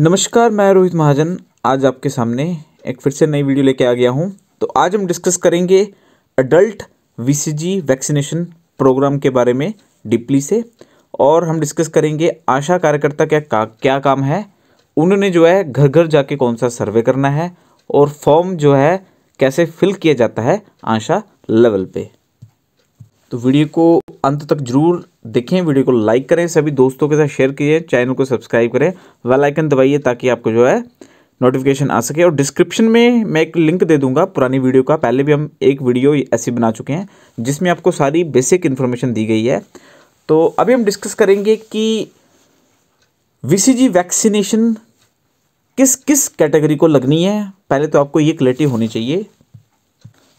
नमस्कार मैं रोहित महाजन आज आपके सामने एक फिर से नई वीडियो लेके आ गया हूं तो आज हम डिस्कस करेंगे अडल्ट वीसीजी वैक्सीनेशन प्रोग्राम के बारे में डीपली से और हम डिस्कस करेंगे आशा कार्यकर्ता क्या का, क्या काम है उन्होंने जो है घर घर जाके कौन सा सर्वे करना है और फॉर्म जो है कैसे फिल किया जाता है आशा लेवल पे तो वीडियो को अंत तक जरूर देखें वीडियो को लाइक करें सभी दोस्तों के साथ शेयर कीजिए चैनल को सब्सक्राइब करें वेल आइकन दबाइए ताकि आपको जो है नोटिफिकेशन आ सके और डिस्क्रिप्शन में मैं एक लिंक दे दूंगा पुरानी वीडियो का पहले भी हम एक वीडियो ऐसी बना चुके हैं जिसमें आपको सारी बेसिक इन्फॉर्मेशन दी गई है तो अभी हम डिस्कस करेंगे कि वी वैक्सीनेशन किस किस कैटेगरी को लगनी है पहले तो आपको ये क्लैरिटी होनी चाहिए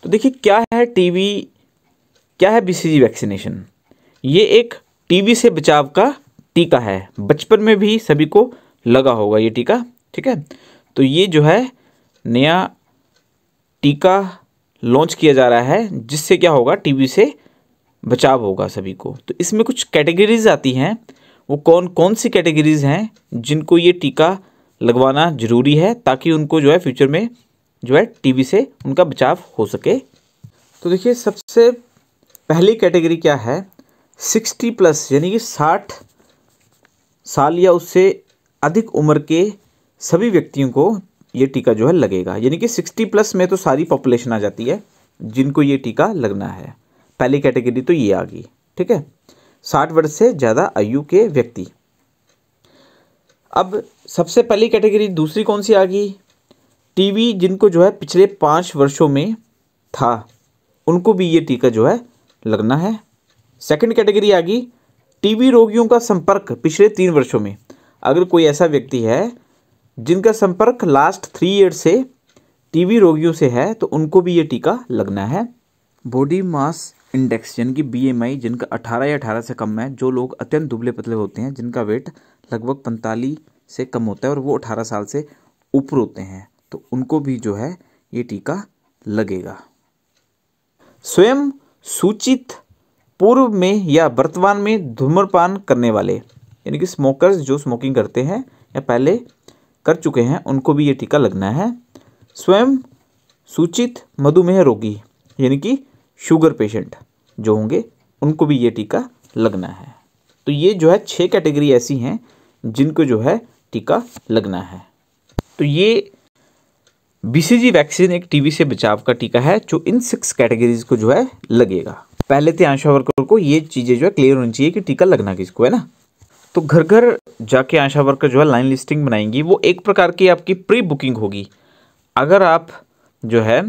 तो देखिए क्या है टी क्या है बी वैक्सीनेशन ये एक टीबी से बचाव का टीका है बचपन में भी सभी को लगा होगा ये टीका ठीक है तो ये जो है नया टीका लॉन्च किया जा रहा है जिससे क्या होगा टीबी से बचाव होगा सभी को तो इसमें कुछ कैटेगरीज आती हैं वो कौन कौन सी कैटेगरीज हैं जिनको ये टीका लगवाना ज़रूरी है ताकि उनको जो है फ्यूचर में जो है टीबी से उनका बचाव हो सके तो देखिए सबसे पहली कैटेगरी क्या है सिक्सटी प्लस यानी कि साठ साल या उससे अधिक उम्र के सभी व्यक्तियों को ये टीका जो है लगेगा यानी कि सिक्सटी प्लस में तो सारी पॉपुलेशन आ जाती है जिनको ये टीका लगना है पहली कैटेगरी तो ये आ गई ठीक है साठ वर्ष से ज़्यादा आयु के व्यक्ति अब सबसे पहली कैटेगरी दूसरी कौन सी आ गई टीबी जिनको जो है पिछले पाँच वर्षों में था उनको भी ये टीका जो है लगना है सेकंड कैटेगरी आ गई टीबी रोगियों का संपर्क पिछले तीन वर्षों में अगर कोई ऐसा व्यक्ति है जिनका संपर्क लास्ट थ्री ईयर से टीबी रोगियों से है तो उनको भी ये टीका लगना है बॉडी मास इंडेक्स यानी कि बीएमआई जिनका 18 या 18 से कम है जो लोग अत्यंत दुबले पतले होते हैं जिनका वेट लगभग पैंतालीस से कम होता है और वो अठारह साल से ऊपर होते हैं तो उनको भी जो है ये टीका लगेगा स्वयं सूचित पूर्व में या वर्तमान में धूम्रपान करने वाले यानी कि स्मोकर्स जो स्मोकिंग करते हैं या पहले कर चुके हैं उनको भी ये टीका लगना है स्वयं सूचित मधुमेह रोगी यानी कि शुगर पेशेंट जो होंगे उनको भी ये टीका लगना है तो ये जो है छः कैटेगरी ऐसी हैं जिनको जो है टीका लगना है तो ये बी वैक्सीन एक टीवी से बचाव का टीका है जो इन सिक्स कैटेगरीज को जो है लगेगा पहले तो आशा वर्कर को ये चीज़ें जो है क्लियर होनी चाहिए कि टीका लगना किसको है ना तो घर घर जाके आशा वर्कर जो है लाइन लिस्टिंग बनाएंगी वो एक प्रकार की आपकी प्री बुकिंग होगी अगर आप जो है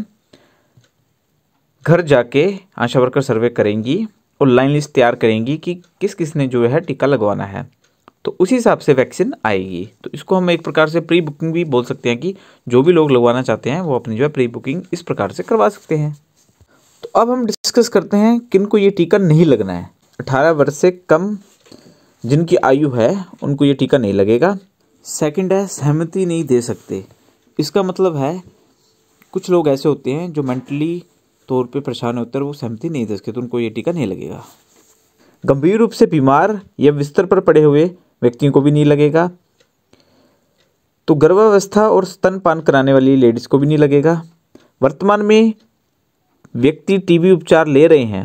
घर जाके आशा वर्कर सर्वे करेंगी और लाइन लिस्ट तैयार करेंगी कि किस किस ने जो है टीका लगवाना है तो उसी हिसाब से वैक्सीन आएगी तो इसको हम एक प्रकार से प्री बुकिंग भी बोल सकते हैं कि जो भी लोग लगवाना चाहते हैं वो अपनी जो है प्री बुकिंग इस प्रकार से करवा सकते हैं अब हम डिस्कस करते हैं किन को ये टीका नहीं लगना है अठारह वर्ष से कम जिनकी आयु है उनको ये टीका नहीं लगेगा सेकंड है सहमति नहीं दे सकते इसका मतलब है कुछ लोग ऐसे होते हैं जो मेंटली तौर पे परेशान होते हैं वो सहमति नहीं दे सकते तो उनको ये टीका नहीं लगेगा गंभीर रूप से बीमार या बिस्तर पर पड़े हुए व्यक्तियों को भी नहीं लगेगा तो गर्भावस्था और स्तनपान कराने वाली लेडीज़ को भी नहीं लगेगा वर्तमान में व्यक्ति टीबी उपचार ले रहे हैं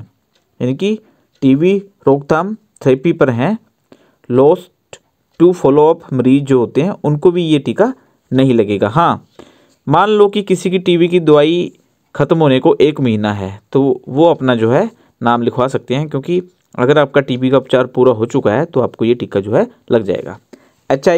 यानी कि टीबी रोकथाम थेरेपी पर हैं लोस्ट टू फॉलोअप मरीज जो होते हैं उनको भी ये टीका नहीं लगेगा हाँ मान लो कि किसी की टीबी की दवाई ख़त्म होने को एक महीना है तो वो अपना जो है नाम लिखवा सकते हैं क्योंकि अगर आपका टीबी का उपचार पूरा हो चुका है तो आपको ये टीका जो है लग जाएगा एच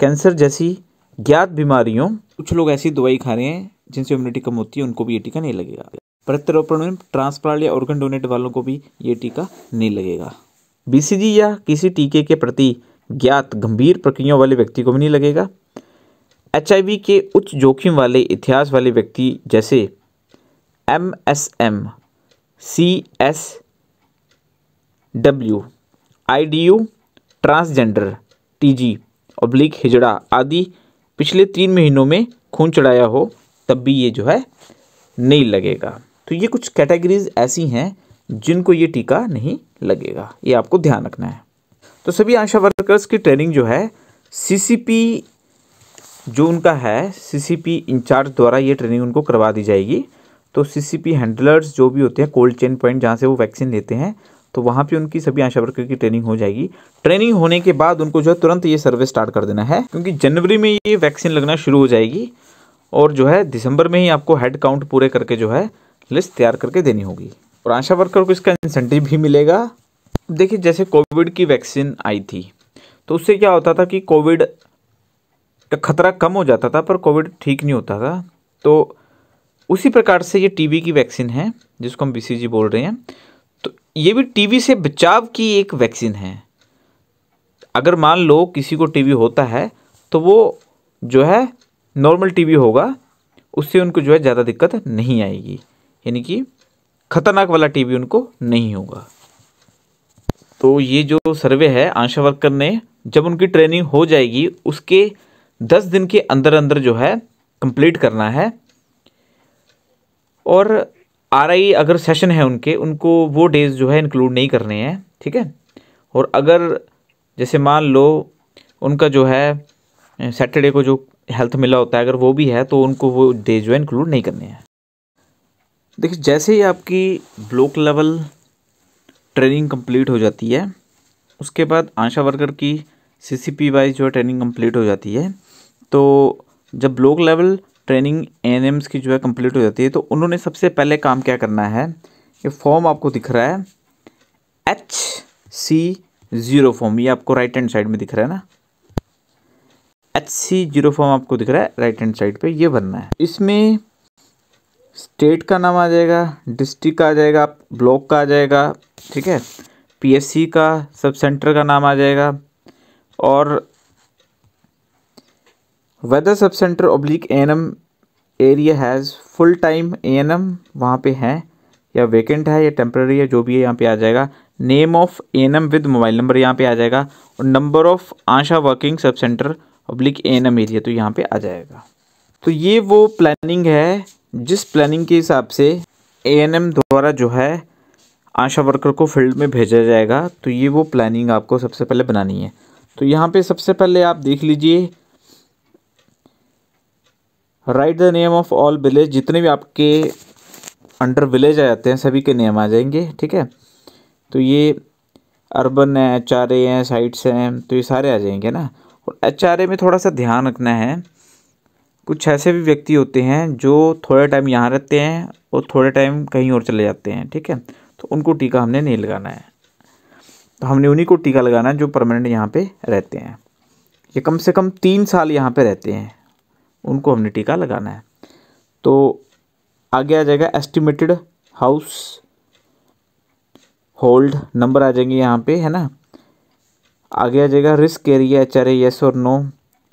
कैंसर जैसी ज्ञात बीमारियों कुछ लोग ऐसी दवाई खा रहे हैं जिनसे इम्यूनिटी कम होती है उनको भी ये टीका नहीं लगेगा प्रत्यारोपण में ट्रांसप्लांट या ऑर्गन डोनेट वालों को भी ये टीका नहीं लगेगा बीसीजी या किसी टीके के प्रति ज्ञात गंभीर प्रक्रियाओं वाले व्यक्ति को भी नहीं लगेगा एच के उच्च जोखिम वाले इतिहास वाले व्यक्ति जैसे M S M C S W I D U transgender T G oblique हिजड़ा आदि पिछले तीन महीनों में खून चढ़ाया हो तब भी ये जो है नहीं लगेगा तो ये कुछ कैटेगरीज ऐसी हैं जिनको ये टीका नहीं लगेगा ये आपको ध्यान रखना है तो सभी आशा वर्कर्स की ट्रेनिंग जो है सीसीपी जो उनका है सीसीपी इंचार्ज द्वारा ये ट्रेनिंग उनको करवा दी जाएगी तो सीसीपी हैंडलर्स जो भी होते हैं कोल्ड चेन पॉइंट जहाँ से वो वैक्सीन लेते हैं तो वहाँ पे उनकी सभी आशा वर्कर की ट्रेनिंग हो जाएगी ट्रेनिंग होने के बाद उनको जो है तुरंत ये सर्विस स्टार्ट कर देना है क्योंकि जनवरी में ये वैक्सीन लगना शुरू हो जाएगी और जो है दिसंबर में ही आपको हेड काउंट पूरे करके जो है लिस्ट तैयार करके देनी होगी और आशा वर्कर को इसका इंसेंटिव भी मिलेगा देखिए जैसे कोविड की वैक्सीन आई थी तो उससे क्या होता था कि कोविड का खतरा कम हो जाता था पर कोविड ठीक नहीं होता था तो उसी प्रकार से ये टीबी की वैक्सीन है जिसको हम बी बोल रहे हैं तो ये भी टीबी से बचाव की एक वैक्सीन है अगर मान लो किसी को टीबी होता है तो वो जो है नॉर्मल टीबी होगा उससे उनको जो है ज़्यादा दिक्कत नहीं आएगी यानी कि खतरनाक वाला टीबी उनको नहीं होगा तो ये जो सर्वे है आशा वर्कर ने जब उनकी ट्रेनिंग हो जाएगी उसके दस दिन के अंदर अंदर जो है कंप्लीट करना है और आर आई अगर सेशन है उनके उनको वो डेज़ जो है इंक्लूड नहीं करने हैं ठीक है और अगर जैसे मान लो उनका जो है सैटरडे को जो हेल्थ मिला होता है अगर वो भी है तो उनको वो डेज जो है इंक्लूड नहीं करने हैं देखिए जैसे ही आपकी ब्लॉक लेवल ट्रेनिंग कंप्लीट हो जाती है उसके बाद आशा वर्कर की सी सी पी वाइज जो है ट्रेनिंग कंप्लीट हो जाती है तो जब block level training N Ms की जो है कंप्लीट हो जाती है तो उन्होंने सबसे पहले काम क्या करना है ये फॉर्म आपको दिख रहा है एच सी ज़ीरो फॉर्म ये आपको राइट हैंड साइड में दिख रहा है ना एच सी जीरो फॉर्म आपको दिख रहा है राइट हैंड साइड पर ये भरना है इसमें स्टेट का नाम आ जाएगा डिस्ट्रिक्ट का आ जाएगा ब्लॉक का आ जाएगा ठीक है पीएससी का सब सेंटर का नाम आ जाएगा और whether sub centre oblique A area has full time A N M वहाँ पर है या वेकेंट है या टेम्प्रेरी है जो भी है यहाँ पे आ जाएगा name of A N M with mobile number यहाँ पे आ जाएगा और number of ASHA working sub centre public A N M area तो यहाँ पे आ जाएगा तो ये वो प्लानिंग है जिस प्लानिंग के हिसाब से एएनएम द्वारा जो है आशा वर्कर को फील्ड में भेजा जाएगा तो ये वो प्लानिंग आपको सबसे पहले बनानी है तो यहाँ पे सबसे पहले आप देख लीजिए right the name of all village जितने भी आपके अंडर विलेज आ जाते हैं सभी के नेम आ जाएंगे ठीक है तो ये अर्बन है एच आर ए हैं साइट्स हैं तो ये सारे आ जाएंगे ना और एच आर ए में थोड़ा सा ध्यान रखना है कुछ ऐसे भी व्यक्ति होते हैं जो थोड़े टाइम यहाँ रहते हैं और थोड़े टाइम कहीं और चले जाते हैं ठीक है तो उनको टीका हमने नहीं लगाना है तो हमने उन्हीं को टीका लगाना है जो परमानेंट यहाँ पे रहते हैं ये कम से कम तीन साल यहाँ पे रहते हैं उनको हमने टीका लगाना है तो आगे आ जाएगा एस्टिमेटेड हाउस होल्ड नंबर आ जाएंगे यहाँ पे है ना आगे आ जाएगा risk area H R S और नो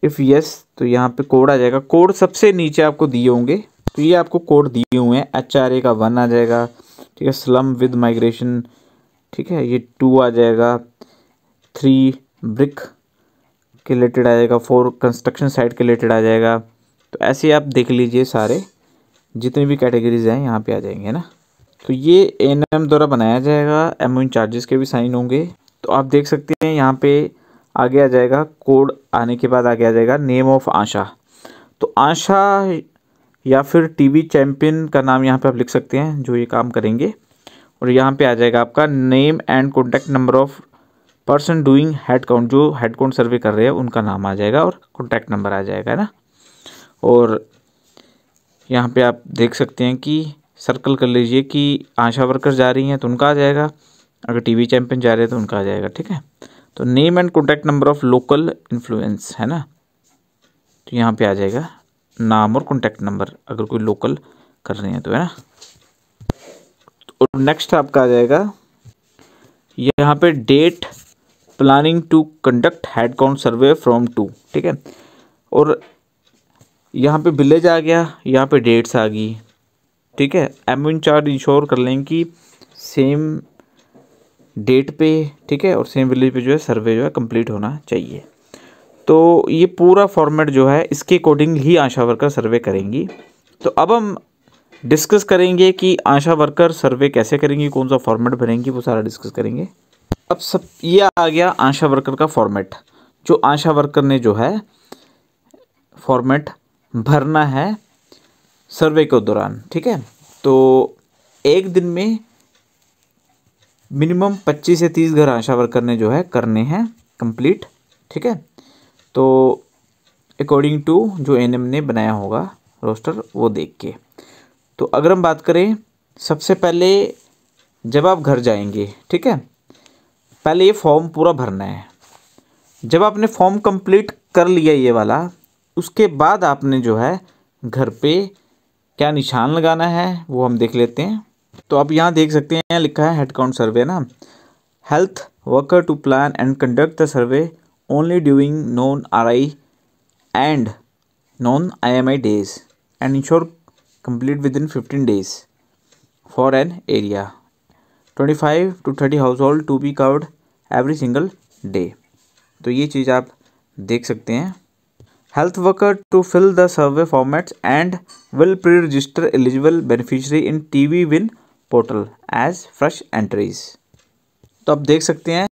इफ़ यस तो यहाँ पे कोड आ जाएगा कोड सबसे नीचे आपको दिए होंगे तो ये आपको कोड दिए हुए हैं एच आर ए का वन आ जाएगा ठीक है स्लम विद माइग्रेशन ठीक है ये टू आ जाएगा थ्री ब्रिक के रिलेटेड आ जाएगा फोर कंस्ट्रक्शन साइट के रिलेटेड आ जाएगा तो ऐसे आप देख लीजिए सारे जितने भी कैटेगरीज हैं यहाँ पे आ जाएंगे ना तो ये एन द्वारा बनाया जाएगा एमओ चार्जेस के भी साइन होंगे तो आप देख सकते हैं यहाँ पे आगे आ जाएगा कोड आने के बाद आगे आ जाएगा नेम ऑफ आशा तो आशा या फिर टीवी चैम्पियन का नाम यहाँ पे आप लिख सकते हैं जो ये काम करेंगे और यहाँ पे आ जाएगा आपका name and contact number of person doing head count जो हेड काउंट सर्वे कर रहे हैं उनका नाम आ जाएगा और कॉन्टैक्ट नंबर आ जाएगा ना और यहाँ पे आप देख सकते हैं कि सर्कल कर लीजिए कि आशा वर्कर जा रही हैं तो उनका आ जाएगा अगर टीवी चैंपियन जा रहे हैं तो उनका आ जाएगा ठीक है तो name and contact number of local influence है ना तो यहाँ पे आ जाएगा नाम और कॉन्टैक्ट नंबर अगर कोई लोकल कर रहे हैं तो है ना और नेक्स्ट आपका आ जाएगा यहाँ पे date planning to conduct head count survey from to ठीक है और यहाँ पे विलेज आ गया यहाँ पे डेट्स आ गई ठीक है एम इंचार्ज इंश्योर कर लें कि सेम डेट पे ठीक है और सेम विलेज पे जो है सर्वे जो है कंप्लीट होना चाहिए तो ये पूरा फॉर्मेट जो है इसके अकॉर्डिंग ही आशा वर्कर सर्वे करेंगी तो अब हम डिस्कस करेंगे कि आशा वर्कर सर्वे कैसे करेंगी कौन सा फॉर्मेट भरेंगी वो सारा डिस्कस करेंगे अब सब ये आ गया आशा वर्कर का फॉर्मेट जो आशा वर्कर ने जो है फॉर्मेट भरना है सर्वे के दौरान ठीक है तो एक दिन में मिनिमम पच्चीस से तीस घर आशा वर्कर ने जो है करने हैं कंप्लीट ठीक है तो अकॉर्डिंग टू जो एनएम ने बनाया होगा रोस्टर वो देख के तो अगर हम बात करें सबसे पहले जब आप घर जाएंगे ठीक है पहले ये फॉर्म पूरा भरना है जब आपने फॉर्म कंप्लीट कर लिया ये वाला उसके बाद आपने जो है घर पे क्या निशान लगाना है वो हम देख लेते हैं तो आप यहाँ देख सकते हैं लिखा है हेड काउंट सर्वे ना health worker to plan and conduct the survey only during non R I and non I M I days and ensure within fifteen days for an area twenty five to thirty household to be covered every single day तो ये चीज़ आप देख सकते हैं health worker to fill the survey formats and will pre register eligible beneficiary in T V win portal as fresh entries तो आप देख सकते हैं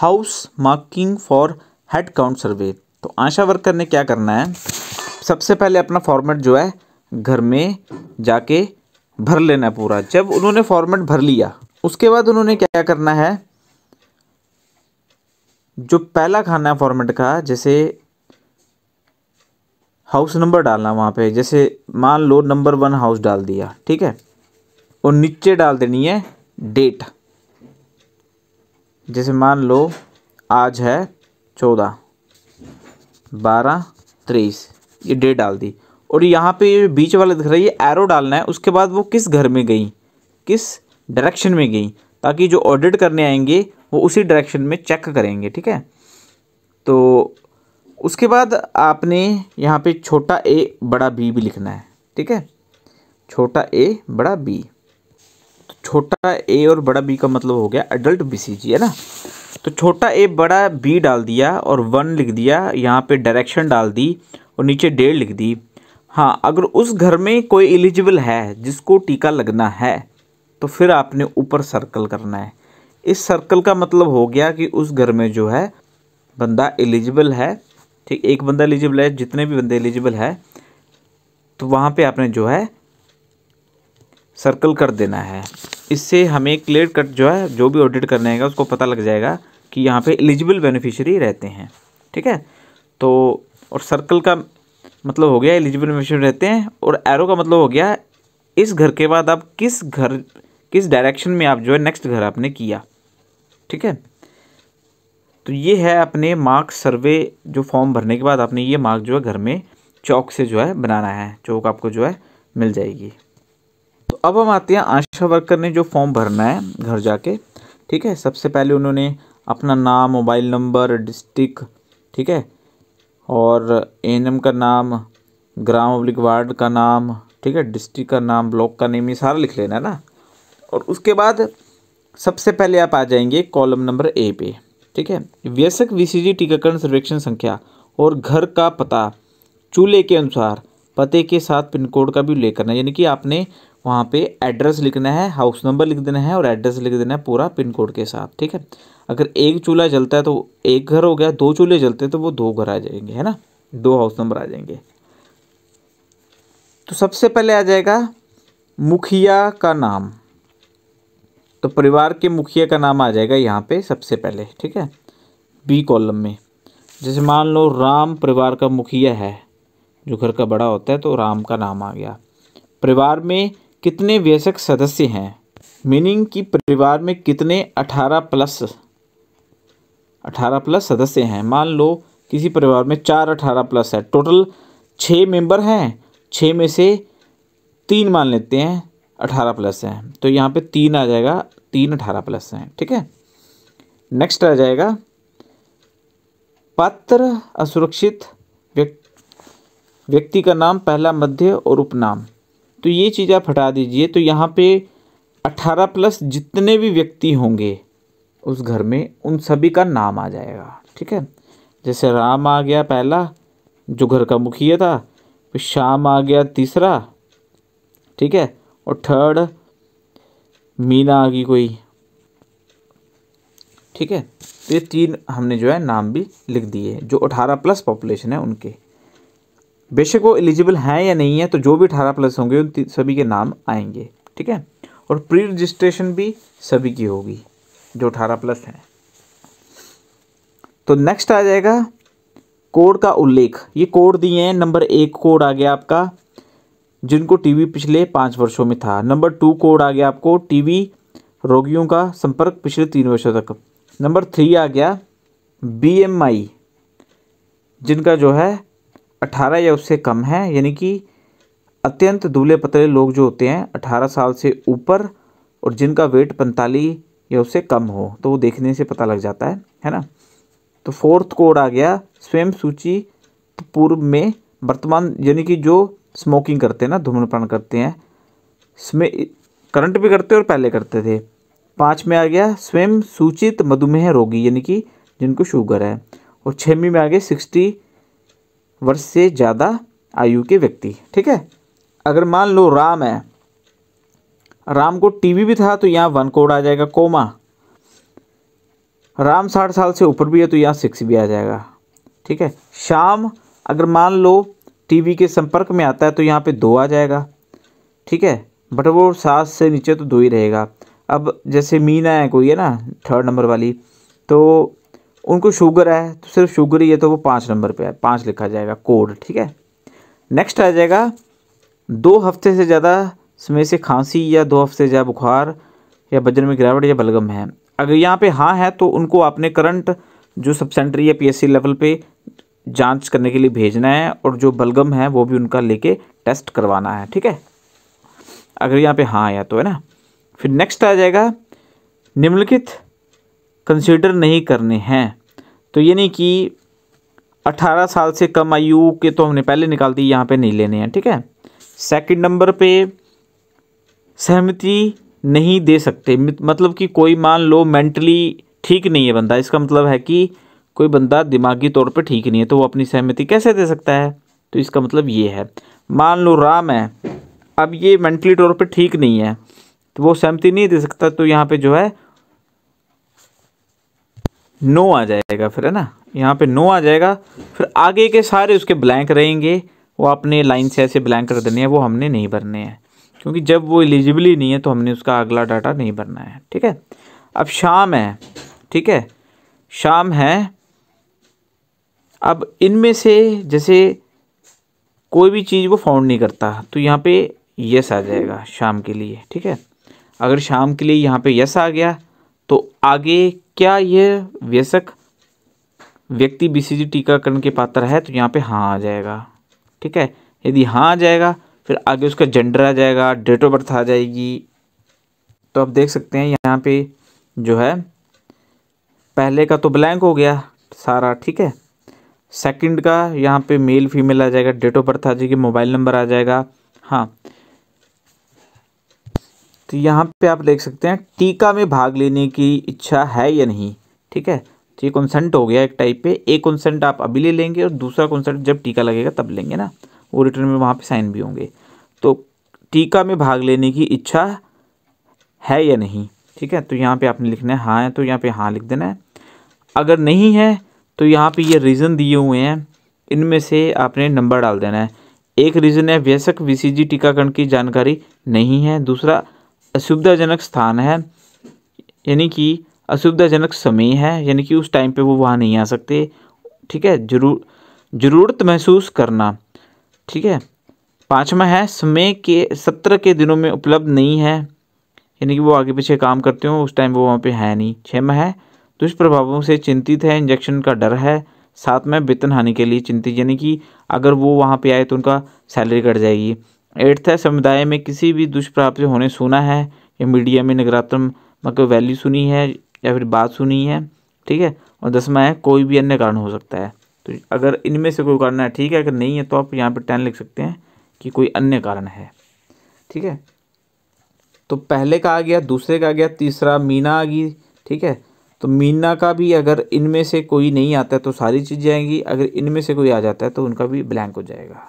house marking for head count survey तो आशा वर्कर ने क्या करना है सबसे पहले अपना फॉर्मेट जो है घर में जाके भर लेना पूरा जब उन्होंने फॉर्मेट भर लिया उसके बाद उन्होंने क्या करना है जो पहला खाना है फॉर्मेट का जैसे हाउस नंबर डालना वहाँ पे जैसे मान लो नंबर वन हाउस डाल दिया ठीक है और नीचे डाल देनी है डेट जैसे मान लो आज है चौदह बारह तेईस ये डेट डाल दी और यहाँ पे बीच वाला दिख रहा है ये एरो डालना है उसके बाद वो किस घर में गई किस डायरेक्शन में गई ताकि जो ऑडिट करने आएंगे वो उसी डायरेक्शन में चेक करेंगे ठीक है तो उसके बाद आपने यहाँ पे छोटा ए बड़ा बी भी लिखना है ठीक है छोटा ए बड़ा बी छोटा ए और बड़ा बी का मतलब हो गया एडल्ट बीसीजी है ना तो छोटा ए बड़ा बी डाल दिया और वन लिख दिया यहाँ पे डायरेक्शन डाल दी और नीचे डेढ़ लिख दी हाँ अगर उस घर में कोई एलिजिबल है जिसको टीका लगना है तो फिर आपने ऊपर सर्कल करना है इस सर्कल का मतलब हो गया कि उस घर में जो है बंदा एलिजिबल है ठीक एक बंदा एलिजिबल है जितने भी बंदे एलिजिबल है तो वहाँ पे आपने जो है सर्कल कर देना है इससे हमें क्लियर कट जो है जो भी ऑडिट करने आएगा उसको पता लग जाएगा कि यहाँ पे एलिजिबल बेनिफिशियरी रहते हैं ठीक है तो और सर्कल का मतलब हो गया एलिजिबल बेनिफिशियरी रहते हैं और एरो का मतलब हो गया इस घर के बाद आप किस घर किस डायरेक्शन में आप जो है नेक्स्ट घर आपने किया ठीक है तो ये है अपने मार्क्स सर्वे जो फॉर्म भरने के बाद आपने ये मार्क जो है घर में चौक से जो है बनाना है चौक आपको जो है मिल जाएगी अब हम आते हैं आशा वर्कर ने जो फॉर्म भरना है घर जाके ठीक है सबसे पहले उन्होंने अपना नाम मोबाइल नंबर डिस्ट्रिक्ट ठीक है और एन का नाम ग्राम पब्लिक वार्ड का नाम ठीक है डिस्ट्रिक्ट का नाम ब्लॉक का नेम ये सारा लिख लेना है ना और उसके बाद सबसे पहले आप आ जाएंगे कॉलम नंबर ए पे ठीक है व्यसक वीसीजी टीकाकरण सर्वेक्षण संख्या और घर का पता चूल्हे के अनुसार पते के साथ पिन कोड का भी उल्लेख करना है यानी कि आपने वहाँ पे एड्रेस लिखना है हाउस नंबर लिख देना है और एड्रेस लिख देना है पूरा पिन कोड के साथ ठीक है अगर एक चूल्हा जलता है तो एक घर हो गया दो चूल्हे जलते हैं तो वो दो घर आ जाएंगे है ना दो हाउस नंबर आ जाएंगे तो सबसे पहले आ जाएगा मुखिया का नाम तो परिवार के मुखिया का नाम आ जाएगा यहाँ पे सबसे पहले ठीक है बी कॉलम में जैसे मान लो राम परिवार का मुखिया है जो घर का बड़ा होता है तो राम का नाम आ गया परिवार में कितने व्यसक सदस्य हैं मीनिंग कि परिवार में कितने अठारह प्लस अठारह प्लस सदस्य हैं मान लो किसी परिवार में चार अठारह प्लस है टोटल छः मेंबर हैं छः में से तीन मान लेते हैं अठारह प्लस हैं तो यहाँ पे तीन आ जाएगा तीन अठारह प्लस हैं ठीक है नेक्स्ट आ जाएगा पात्र असुरक्षित व्यक्ति व्यक्ति का नाम पहला मध्य और उपनाम तो ये चीज़ आप हटा दीजिए तो यहाँ पे अठारह प्लस जितने भी व्यक्ति होंगे उस घर में उन सभी का नाम आ जाएगा ठीक है जैसे राम आ गया पहला जो घर का मुखिया था फिर श्याम आ गया तीसरा ठीक है और थर्ड मीना आ गई कोई ठीक है तो ये तीन हमने जो है नाम भी लिख दिए जो अठारह प्लस पॉपुलेशन है उनके बेशक वो एलिजिबल हैं या नहीं है तो जो भी अठारह प्लस होंगे उन सभी के नाम आएंगे ठीक है और प्री रजिस्ट्रेशन भी सभी की होगी जो अठारह प्लस हैं तो नेक्स्ट आ जाएगा कोड का उल्लेख ये कोड दिए हैं नंबर एक कोड आ गया आपका जिनको टीवी पिछले पाँच वर्षों में था नंबर टू कोड आ गया आपको टीवी रोगियों का संपर्क पिछले तीन वर्षों तक नंबर थ्री आ गया बीएमआई जिनका जो है अठारह या उससे कम है यानी कि अत्यंत दुबले पतले लोग जो होते हैं अठारह साल से ऊपर और जिनका वेट पैंतालीस या उससे कम हो तो वो देखने से पता लग जाता है है ना तो फोर्थ कोड आ गया स्वयं सूची तो पूर्व में वर्तमान यानी कि जो स्मोकिंग करते हैं ना धूम्रपान करते हैं स्मे करंट भी करते और पहले करते थे पाँच में आ गया स्वयं सूचित मधुमेह रोगी यानी कि जिनको शुगर है और छः में आ गया सिक्सटी वर्ष से ज़्यादा आयु के व्यक्ति ठीक है अगर मान लो राम है राम को टीवी भी था तो यहाँ वन कोड आ जाएगा कोमा राम साठ साल से ऊपर भी है तो यहाँ सिक्स भी आ जाएगा ठीक है शाम अगर मान लो टीवी के संपर्क में आता है तो यहाँ पे दो आ जाएगा ठीक है बट वो सात से नीचे तो दो ही रहेगा अब जैसे मीना है कोई है ना थर्ड नंबर वाली तो उनको शुगर है तो सिर्फ शुगर ही है तो वो पाँच नंबर पे है पाँच लिखा जाएगा कोड ठीक है नेक्स्ट आ जाएगा दो हफ्ते से ज़्यादा समय से खांसी या दो हफ्ते से ज़्यादा बुखार या वजन में गिरावट या बलगम है अगर यहाँ पे हाँ है तो उनको आपने करंट जो सब सेंटर या पीएससी लेवल पे जांच करने के लिए भेजना है और जो बलगम है वो भी उनका लेके टेस्ट करवाना है ठीक है अगर यहाँ पे हाँ आया तो है ना फिर नेक्स्ट आ जाएगा निम्नलिखित कंसिडर नहीं करने हैं तो यानी कि 18 साल से कम आयु के तो हमने पहले निकाल दी यहाँ पे नहीं लेने हैं ठीक है सेकंड नंबर पे सहमति नहीं दे सकते मतलब कि कोई मान लो मेंटली ठीक नहीं है बंदा इसका मतलब है कि कोई बंदा दिमागी तौर पे ठीक नहीं है तो वो अपनी सहमति कैसे दे सकता है तो इसका मतलब ये है मान लो राम है अब ये मेंटली तौर पर ठीक नहीं है तो वो सहमति नहीं दे सकता तो यहाँ पे जो है नो आ जाएगा फिर है ना यहाँ पे नो आ जाएगा फिर आगे के सारे उसके ब्लैंक रहेंगे वो अपने लाइन से ऐसे ब्लैंक कर देने हैं वो हमने नहीं भरने हैं क्योंकि जब वो एलिजिबली नहीं है तो हमने उसका अगला डाटा नहीं भरना है ठीक है अब शाम है ठीक है शाम है अब इनमें से जैसे कोई भी चीज़ वो फाउंड नहीं करता तो यहाँ पे यस आ जाएगा शाम के लिए ठीक है अगर शाम के लिए यहाँ पे यस आ गया तो आगे क्या यह व्यसक व्यक्ति बीसीजी टीकाकरण के पात्र है तो यहाँ पे हाँ आ जाएगा ठीक है यदि हाँ आ जाएगा फिर आगे उसका जेंडर आ जाएगा डेट ऑफ बर्थ आ जाएगी तो आप देख सकते हैं यहाँ पे जो है पहले का तो ब्लैंक हो गया सारा ठीक है सेकंड का यहाँ पे मेल फीमेल आ जाएगा डेट ऑफ बर्थ आ जाएगी मोबाइल नंबर आ जाएगा हाँ तो यहाँ पे आप देख सकते हैं टीका में भाग लेने की इच्छा है या नहीं ठीक है तो ये कंसेंट हो गया एक टाइप पे एक कंसेंट आप अभी ले लेंगे और दूसरा कंसेंट जब टीका लगेगा तब लेंगे ना वो रिटर्न में वहाँ पे साइन भी होंगे तो टीका में भाग लेने की इच्छा है या नहीं ठीक है तो यहाँ पर आपने लिखना है हाँ है तो यहाँ पर हाँ लिख देना है अगर नहीं है तो यहाँ पर ये रीज़न दिए हुए हैं इनमें से आपने नंबर डाल देना है एक रीज़न है व्यसक वी टीकाकरण की जानकारी नहीं है दूसरा असुविधाजनक स्थान है यानी कि असुविधाजनक समय है यानी कि उस टाइम पे वो वहाँ नहीं आ सकते ठीक है जरूर ज़रूरत महसूस करना ठीक है पाँचवा है समय के सत्र के दिनों में उपलब्ध नहीं है यानी कि वो आगे पीछे काम करते हो उस टाइम वो वहाँ पे है नहीं छः है दुष्प्रभावों से चिंतित है इंजेक्शन का डर है साथ में वेतन हानि के लिए चिंतित यानी कि अगर वो वहाँ पे आए तो उनका सैलरी कट जाएगी एटथ है समुदाय में किसी भी दुष्प्राप्ति होने सुना है या मीडिया में नकारात्मक वैल्यू मतलब सुनी है या फिर बात सुनी है ठीक है और दसवा है कोई भी अन्य कारण हो सकता है तो अगर इनमें से कोई कारण है ठीक है अगर नहीं है तो आप यहाँ पर टेन लिख सकते हैं कि कोई अन्य कारण है ठीक है तो पहले का आ गया दूसरे का आ गया तीसरा मीना आ गई ठीक है तो मीना का भी अगर इनमें से कोई नहीं आता है तो सारी चीज़ें आएंगी अगर इनमें से कोई आ जाता है तो उनका भी ब्लैंक हो जाएगा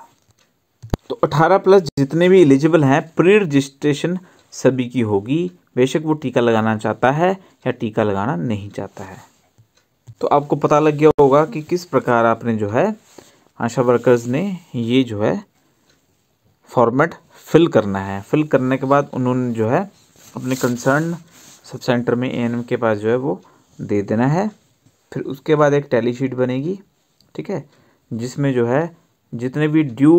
तो 18 प्लस जितने भी एलिजिबल हैं प्री रजिस्ट्रेशन सभी की होगी बेशक वो टीका लगाना चाहता है या टीका लगाना नहीं चाहता है तो आपको पता लग गया होगा कि किस प्रकार आपने जो है आशा वर्कर्स ने ये जो है फॉर्मेट फिल करना है फिल करने के बाद उन्होंने जो है अपने कंसर्न सब सेंटर में ए के पास जो है वो दे देना है फिर उसके बाद एक टैली शीट बनेगी ठीक है जिसमें जो है जितने भी ड्यू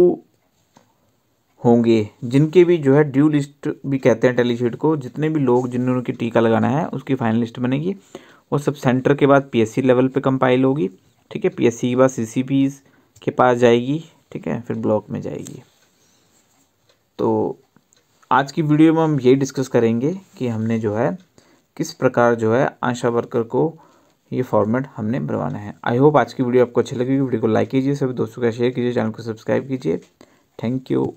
होंगे जिनके भी जो है ड्यू लिस्ट भी कहते हैं टेलीशीट को जितने भी लोग जिन्होंने की टीका लगाना है उसकी फाइनल लिस्ट बनेगी वो सब सेंटर के बाद पीएससी लेवल पे कंपाइल होगी ठीक है पीएससी के बाद सी के पास जाएगी ठीक है फिर ब्लॉक में जाएगी तो आज की वीडियो में हम यही डिस्कस करेंगे कि हमने जो है किस प्रकार जो है आशा वर्कर को ये फॉर्मेट हमने बनवाना है आई होप आज की वीडियो आपको अच्छी लगेगी वीडियो को लाइक कीजिए सभी दोस्तों का शेयर कीजिए चैनल को सब्सक्राइब कीजिए थैंक यू